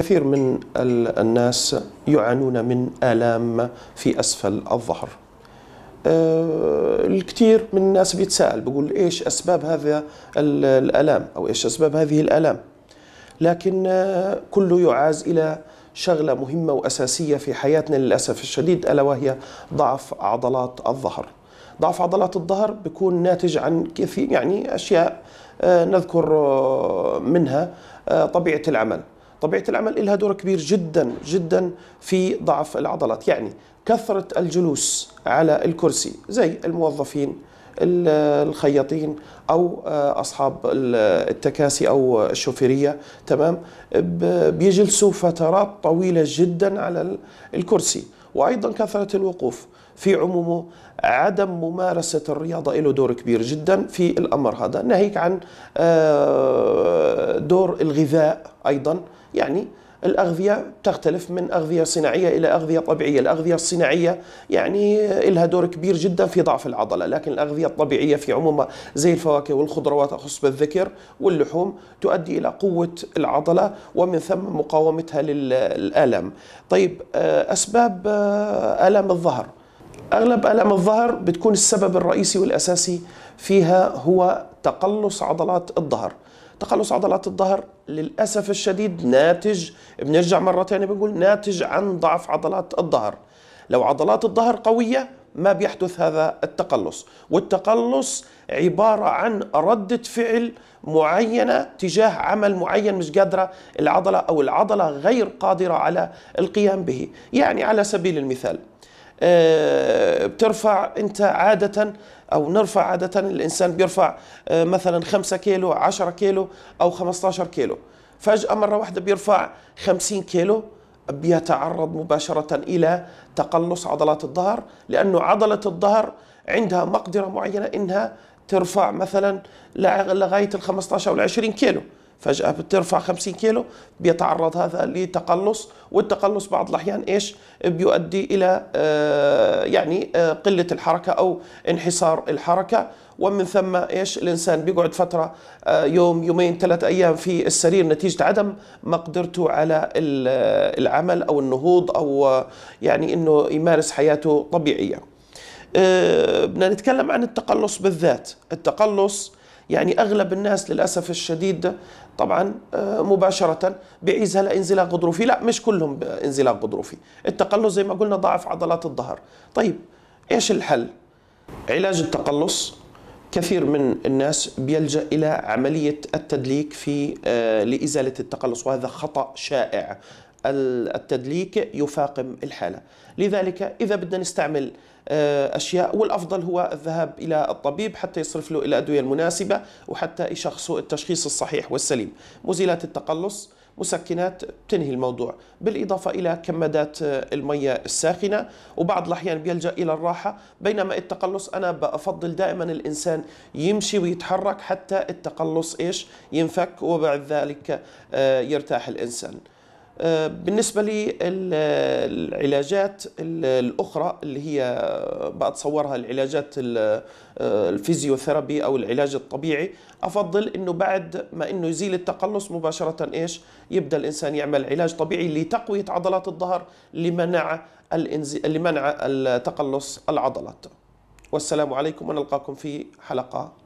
كثير من الناس يعانون من آلام في أسفل الظهر آه، الكثير من الناس بيتساءل بيقول إيش أسباب هذا الآلام أو إيش أسباب هذه الآلام لكن آه، كله يعاز إلى شغلة مهمة وأساسية في حياتنا للأسف الشديد ألا وهي ضعف عضلات الظهر ضعف عضلات الظهر بيكون ناتج عن كثير يعني أشياء آه، نذكر منها طبيعة العمل طبيعه العمل لها دور كبير جدا جدا في ضعف العضلات يعني كثره الجلوس على الكرسي زي الموظفين الخياطين او آه، اصحاب التكاسي او الشوفيريه تمام بيجلسوا فترات طويله جدا على الكرسي وايضا كثره الوقوف في عمومه عدم ممارسة الرياضة له دور كبير جدا في الأمر هذا ناهيك عن آه، دور الغذاء أيضا يعني الأغذية تختلف من أغذية صناعية إلى أغذية طبيعية الأغذية الصناعية يعني لها دور كبير جدا في ضعف العضلة لكن الأغذية الطبيعية في عمومها زي الفواكه والخضروات أخص بالذكر واللحوم تؤدي إلى قوة العضلة ومن ثم مقاومتها للألم طيب آه، أسباب آه، ألم الظهر أغلب آلام الظهر بتكون السبب الرئيسي والأساسي فيها هو تقلص عضلات الظهر تقلص عضلات الظهر للأسف الشديد ناتج بنرجع مرة ثانية بنقول ناتج عن ضعف عضلات الظهر لو عضلات الظهر قوية ما بيحدث هذا التقلص والتقلص عبارة عن ردة فعل معينة تجاه عمل معين مش قادرة العضلة أو العضلة غير قادرة على القيام به يعني على سبيل المثال آه، بترفع انت عاده او نرفع عاده الانسان بيرفع آه، مثلا 5 كيلو 10 كيلو او 15 كيلو فجاه مره واحده بيرفع 50 كيلو بيتعرض مباشره الى تقلص عضلات الظهر لانه عضله الظهر عندها مقدره معينه انها ترفع مثلا لغايه ال 15 او ال 20 كيلو فجأة بترفع 50 كيلو بيتعرض هذا لتقلص والتقلص بعض الأحيان إيش بيؤدي إلى آه، يعني آه، قلة الحركة أو انحسار الحركة ومن ثم إيش الإنسان بيقعد فترة آه، يوم يومين ثلاث أيام في السرير نتيجة عدم مقدرته على العمل أو النهوض أو يعني أنه يمارس حياته طبيعية بدنا نتكلم عن التقلص بالذات التقلص يعني اغلب الناس للاسف الشديد طبعا آه، مباشرة بيعيز لانزلاق انزلاق غضروفي لا مش كلهم انزلاق غضروفي التقلص زي ما قلنا ضعف عضلات الظهر طيب ايش الحل علاج التقلص كثير من الناس بيلجأ إلى عملية التدليك في آه، لإزالة التقلص وهذا خطأ شائع التدليك يفاقم الحالة لذلك إذا بدنا نستعمل آه، أشياء والأفضل هو الذهاب إلى الطبيب حتى يصرف له الأدوية المناسبة وحتى يشخصه التشخيص الصحيح والسليم مزيلات التقلص مسكنات بتنهي الموضوع بالإضافة إلى كمادات آه، المية الساخنة وبعض الأحيان بيلجأ إلى الراحة بينما التقلص أنا بفضل دائما الإنسان يمشي ويتحرك حتى التقلص إيش ينفك وبعد ذلك آه، يرتاح الإنسان بالنسبة للعلاجات الأخرى اللي هي بتصورها العلاجات الفيزيوثيرابي أو العلاج الطبيعي أفضل أنه بعد ما أنه يزيل التقلص مباشرة إيش يبدأ الإنسان يعمل علاج طبيعي لتقوية عضلات الظهر لمنع, الانز... لمنع تقلص العضلات والسلام عليكم ونلقاكم في حلقة